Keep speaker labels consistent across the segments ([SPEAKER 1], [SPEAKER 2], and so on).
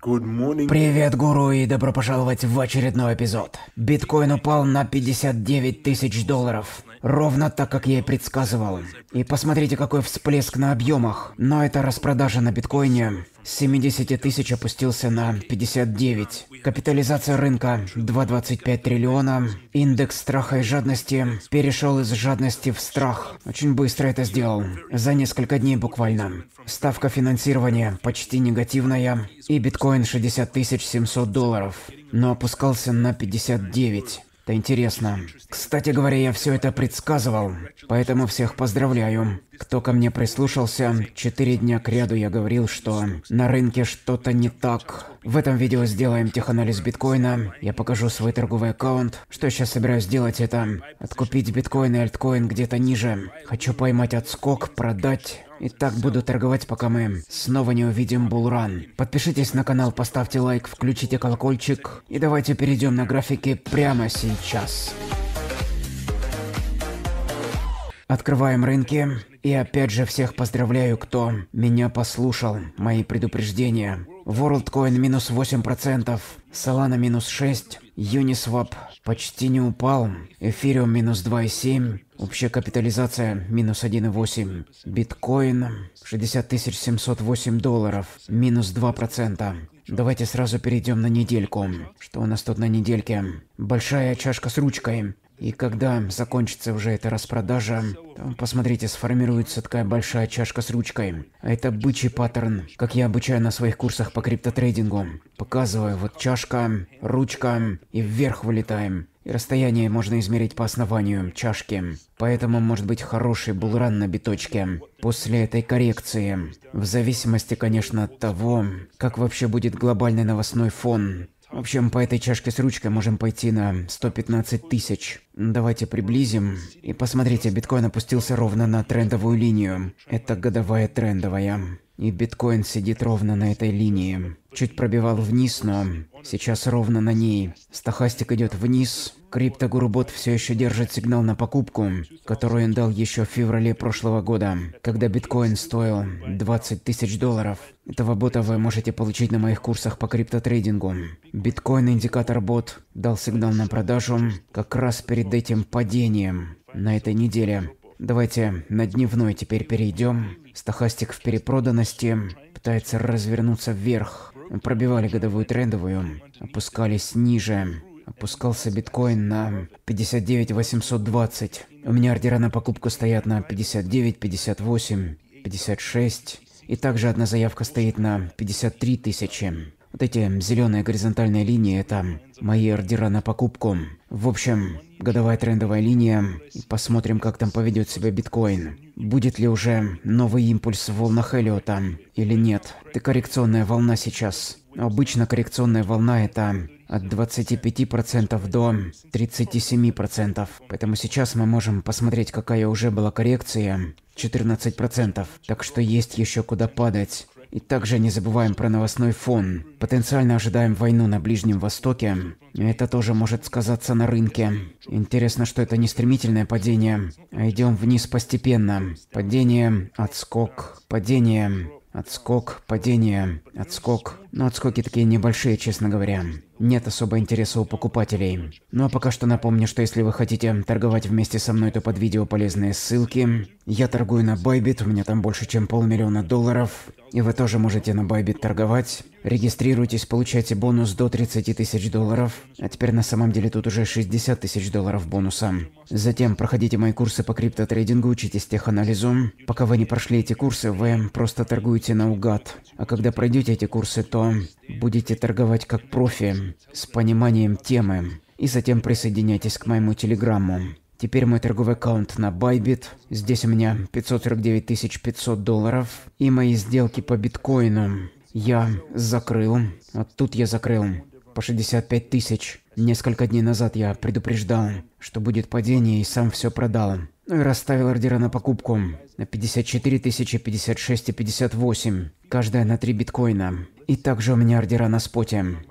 [SPEAKER 1] Привет, гуру, и добро пожаловать в очередной эпизод. Биткоин упал на 59 тысяч долларов. Ровно так, как я и предсказывал. И посмотрите, какой всплеск на объемах. Но это распродажа на биткоине. С 70 тысяч опустился на 59. Капитализация рынка 2,25 триллиона. Индекс страха и жадности перешел из жадности в страх. Очень быстро это сделал. За несколько дней буквально. Ставка финансирования почти негативная. И биткоин 60 700 долларов. Но опускался на 59. Это интересно. Кстати говоря, я все это предсказывал, поэтому всех поздравляю. Кто ко мне прислушался, четыре дня к ряду я говорил, что на рынке что-то не так. В этом видео сделаем теханализ биткоина, я покажу свой торговый аккаунт. Что я сейчас собираюсь делать это? Откупить биткоин и альткоин где-то ниже. Хочу поймать отскок, продать. И так буду торговать, пока мы снова не увидим булран. Подпишитесь на канал, поставьте лайк, включите колокольчик. И давайте перейдем на графики прямо сейчас. Открываем рынки. И опять же всех поздравляю, кто меня послушал, мои предупреждения. WorldCoin минус 8%, Solana минус 6%, Uniswap почти не упал, Ethereum минус 2,7%, общая капитализация минус 1,8%, биткоин 60 708 долларов, минус 2%. Давайте сразу перейдем на недельку. Что у нас тут на недельке? Большая чашка с ручкой. И когда закончится уже эта распродажа, то, посмотрите, сформируется такая большая чашка с ручкой. это бычий паттерн, как я обучаю на своих курсах по криптотрейдингу. Показываю, вот чашка, ручка, и вверх вылетаем. И расстояние можно измерить по основанию чашки. Поэтому может быть хороший булран на биточке после этой коррекции. В зависимости, конечно, от того, как вообще будет глобальный новостной фон. В общем, по этой чашке с ручкой можем пойти на 115 тысяч. Давайте приблизим. И посмотрите, биткоин опустился ровно на трендовую линию. Это годовая трендовая. И биткоин сидит ровно на этой линии. Чуть пробивал вниз, но сейчас ровно на ней. Стахастик идет вниз, Криптогурубот все еще держит сигнал на покупку, которую он дал еще в феврале прошлого года, когда биткоин стоил 20 тысяч долларов. Этого бота вы можете получить на моих курсах по криптотрейдингу. Биткоин-индикатор-бот дал сигнал на продажу как раз перед этим падением на этой неделе. Давайте на дневной теперь перейдем. Стохастик в перепроданности пытается развернуться вверх. Пробивали годовую трендовую, опускались ниже опускался биткоин на 59 820. У меня ордера на покупку стоят на 59, 58, 56. И также одна заявка стоит на 53 тысячи. Вот эти зеленые горизонтальные линии – это мои ордера на покупку. В общем, годовая трендовая линия. посмотрим, как там поведет себя биткоин. Будет ли уже новый импульс в волнах Эллиота или нет. Это коррекционная волна сейчас. Обычно коррекционная волна – это от 25% до 37%. Поэтому сейчас мы можем посмотреть, какая уже была коррекция. 14%. Так что есть еще куда падать. И также не забываем про новостной фон. Потенциально ожидаем войну на Ближнем Востоке. Это тоже может сказаться на рынке. Интересно, что это не стремительное падение, а идем вниз постепенно. Падение, отскок, падение, отскок, падение, отскок. Но ну, отскоки такие небольшие, честно говоря нет особо интереса у покупателей. Ну а пока что напомню, что если вы хотите торговать вместе со мной, то под видео полезные ссылки. Я торгую на Bybit, у меня там больше чем полмиллиона долларов. И вы тоже можете на Байбит торговать. Регистрируйтесь, получайте бонус до 30 тысяч долларов. А теперь на самом деле тут уже 60 тысяч долларов бонуса. Затем проходите мои курсы по криптотрейдингу, учитесь теханализу. Пока вы не прошли эти курсы, вы просто торгуете наугад. А когда пройдете эти курсы, то будете торговать как профи, с пониманием темы. И затем присоединяйтесь к моему телеграмму. Теперь мой торговый аккаунт на Bybit. Здесь у меня 549 500 долларов. И мои сделки по биткоину я закрыл. Вот тут я закрыл по 65 тысяч. Несколько дней назад я предупреждал, что будет падение и сам все продал. Ну и расставил ордера на покупку на 54 тысячи, 56 и 58. Каждая на 3 биткоина. И также у меня ордера на споте.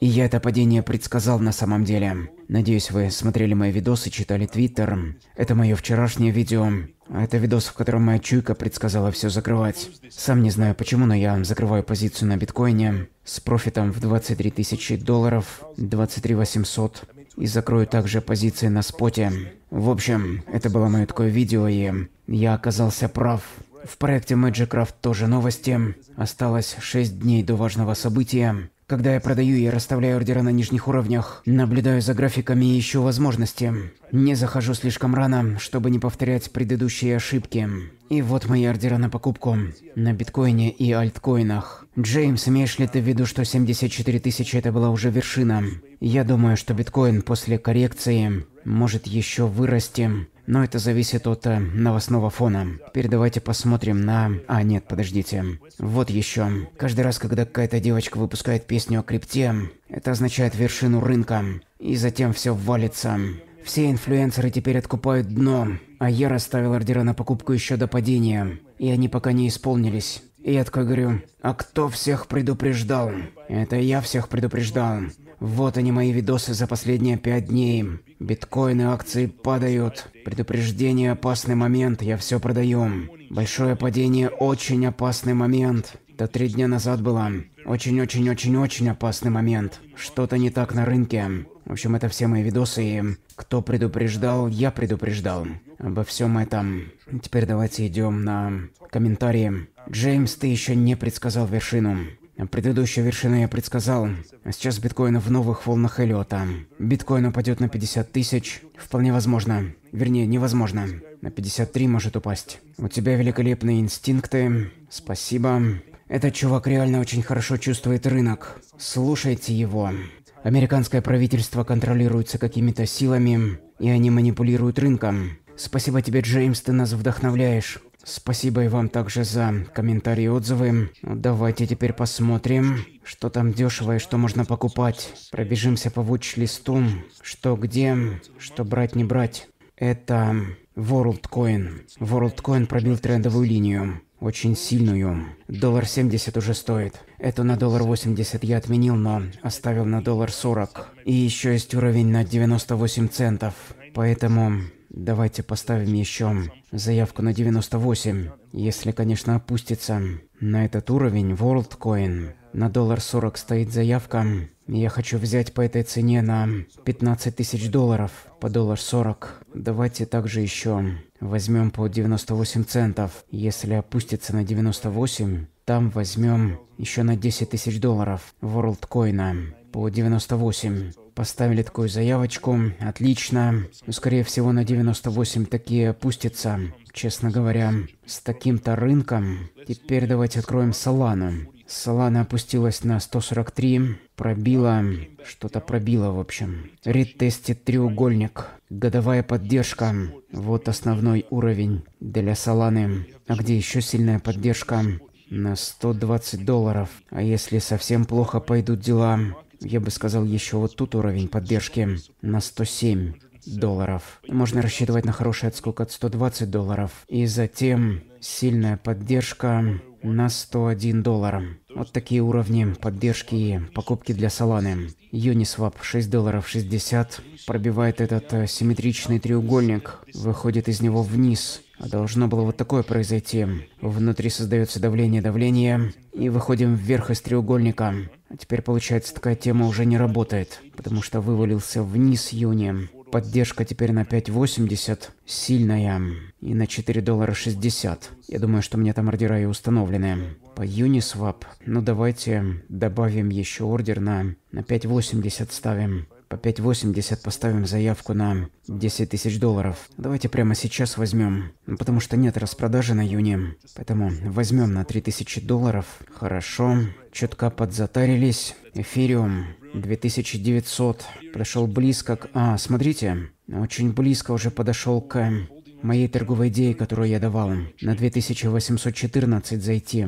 [SPEAKER 1] И я это падение предсказал на самом деле. Надеюсь, вы смотрели мои видосы, читали твиттер. Это мое вчерашнее видео. Это видос, в котором моя чуйка предсказала все закрывать. Сам не знаю почему, но я закрываю позицию на биткоине с профитом в 23 тысячи долларов, 23 800. И закрою также позиции на споте. В общем, это было мое такое видео, и я оказался прав. В проекте Magic тоже новости. Осталось 6 дней до важного события. Когда я продаю и расставляю ордера на нижних уровнях, наблюдаю за графиками и ищу возможности. Не захожу слишком рано, чтобы не повторять предыдущие ошибки. И вот мои ордера на покупку. На биткоине и альткоинах. Джеймс, имеешь ли ты в виду, что 74 тысячи это была уже вершина? Я думаю, что биткоин после коррекции может еще вырасти. Но это зависит от э, новостного фона. Теперь давайте посмотрим на... А, нет, подождите. Вот еще. Каждый раз, когда какая-то девочка выпускает песню о крипте, это означает вершину рынка. И затем все валится. Все инфлюенсеры теперь откупают дно, а я расставил ордера на покупку еще до падения, и они пока не исполнились. И я такой говорю, а кто всех предупреждал? Это я всех предупреждал. Вот они мои видосы за последние пять дней. Биткоины, акции падают. Предупреждение опасный момент, я все продаю. Большое падение очень опасный момент. Это три дня назад было. Очень-очень-очень-очень опасный момент. Что-то не так на рынке. В общем, это все мои видосы, и кто предупреждал, я предупреждал. Обо всем этом. Теперь давайте идем на комментарии. Джеймс, ты еще не предсказал вершину. Предыдущую вершину я предсказал, а сейчас биткоин в новых волнах Эллиота. Биткоин упадет на 50 тысяч, вполне возможно. Вернее, невозможно. На 53 может упасть. У тебя великолепные инстинкты, спасибо. Этот чувак реально очень хорошо чувствует рынок. Слушайте его. Американское правительство контролируется какими-то силами, и они манипулируют рынком. Спасибо тебе, Джеймс, ты нас вдохновляешь. Спасибо и вам также за комментарии и отзывы. Ну, давайте теперь посмотрим, что там дешевое, что можно покупать. Пробежимся по вуч-листу, что где, что брать не брать. Это WorldCoin. WorldCoin пробил трендовую линию. Очень сильную. Доллар 70 уже стоит. Эту на доллар 80 я отменил, но оставил на доллар 40. И еще есть уровень на 98 центов. Поэтому Давайте поставим еще заявку на 98, если, конечно, опустится. На этот уровень WorldCoin. На доллар 40 стоит заявка. Я хочу взять по этой цене на 15 тысяч долларов по доллар 40. Давайте также еще возьмем по 98 центов. Если опустится на 98, там возьмем еще на 10 тысяч долларов WorldCoin по 98. Поставили такую заявочку. Отлично. Но, ну, скорее всего, на 98 такие опустятся. Честно говоря, с таким-то рынком. Теперь давайте откроем Солану. Солана опустилась на 143, пробила, что-то пробила, в общем. Ретестит треугольник, годовая поддержка, вот основной уровень для Соланы. А где еще сильная поддержка? На 120 долларов. А если совсем плохо пойдут дела, я бы сказал, еще вот тут уровень поддержки на 107 долларов. Можно рассчитывать на хороший отскок от 120 долларов. И затем сильная поддержка на 101 доллар. Вот такие уровни поддержки и покупки для Solana. Uniswap 6 долларов 60 пробивает этот э, симметричный треугольник, выходит из него вниз. А должно было вот такое произойти. Внутри создается давление, давление, и выходим вверх из треугольника. А теперь, получается, такая тема уже не работает, потому что вывалился вниз юни. Поддержка теперь на 5.80, сильная, и на 4 доллара 60. Я думаю, что у меня там ордера и установлены. По Uniswap, ну давайте добавим еще ордер на, на 5.80 ставим. По 5.80 поставим заявку на 10 тысяч долларов. Давайте прямо сейчас возьмем, ну, потому что нет распродажи на юни, Поэтому возьмем на 3 тысячи долларов. Хорошо чутка подзатарились. Эфириум 2900 подошел близко к... А, смотрите, очень близко уже подошел к моей торговой идее, которую я давал. На 2814 зайти.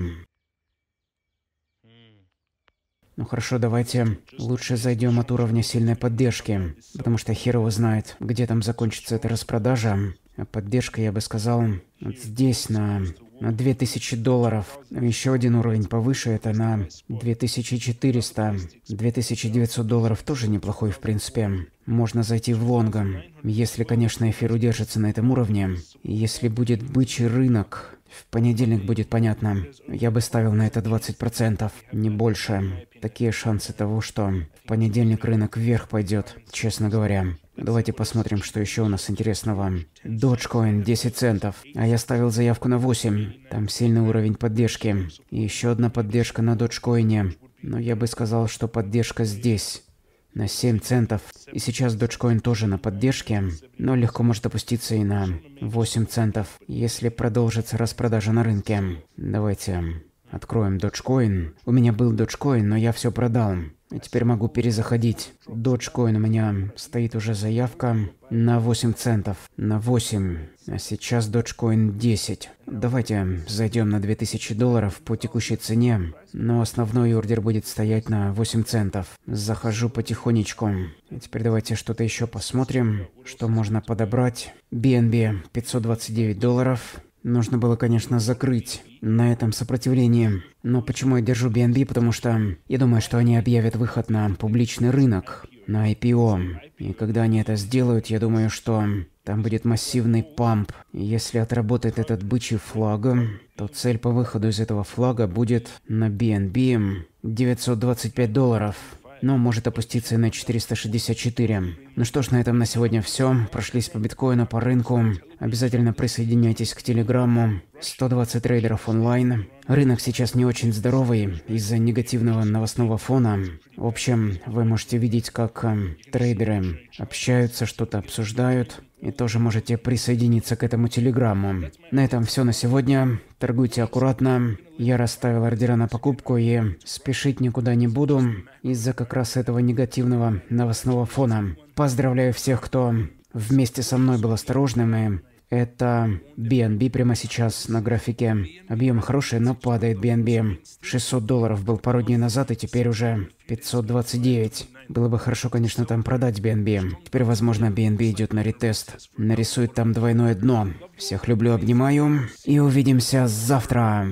[SPEAKER 1] Ну хорошо, давайте лучше зайдем от уровня сильной поддержки, потому что хер его знает, где там закончится эта распродажа. А поддержка, я бы сказал, вот здесь, на на 2000 долларов. Еще один уровень повыше, это на 2400, 2900 долларов тоже неплохой в принципе. Можно зайти в лонгом, если, конечно, эфир удержится на этом уровне. Если будет бычий рынок, в понедельник будет понятно. Я бы ставил на это 20%, не больше. Такие шансы того, что в понедельник рынок вверх пойдет, честно говоря. Давайте посмотрим, что еще у нас интересного. Dogecoin 10 центов, а я ставил заявку на 8. Там сильный уровень поддержки. И еще одна поддержка на Dogecoin. Но я бы сказал, что поддержка здесь на 7 центов. И сейчас Dogecoin тоже на поддержке, но легко может опуститься и на 8 центов, если продолжится распродажа на рынке. Давайте откроем Dogecoin. У меня был Dogecoin, но я все продал теперь могу перезаходить. Dogecoin у меня стоит уже заявка на 8 центов. На 8. А сейчас Dogecoin 10. Давайте зайдем на 2000 долларов по текущей цене. Но основной ордер будет стоять на 8 центов. Захожу потихонечку. И теперь давайте что-то еще посмотрим. Что можно подобрать. BNB 529 долларов. Нужно было, конечно, закрыть на этом сопротивлении. Но почему я держу BNB? Потому что я думаю, что они объявят выход на публичный рынок, на IPO. И когда они это сделают, я думаю, что там будет массивный памп. Если отработает этот бычий флаг, то цель по выходу из этого флага будет на BNB 925 долларов но ну, может опуститься и на 464. Ну что ж, на этом на сегодня все. Прошлись по биткоину, по рынку. Обязательно присоединяйтесь к телеграмму. 120 трейдеров онлайн. Рынок сейчас не очень здоровый из-за негативного новостного фона. В общем, вы можете видеть, как э, трейдеры общаются, что-то обсуждают и тоже можете присоединиться к этому телеграмму. На этом все на сегодня. Торгуйте аккуратно. Я расставил ордера на покупку и спешить никуда не буду из-за как раз этого негативного новостного фона. Поздравляю всех, кто вместе со мной был осторожным и это BNB прямо сейчас на графике. Объем хороший, но падает BNB. 600 долларов был пару дней назад и теперь уже 529. Было бы хорошо, конечно, там продать BNB. Теперь, возможно, BNB идет на ретест. Нарисует там двойное дно. Всех люблю, обнимаю. И увидимся завтра.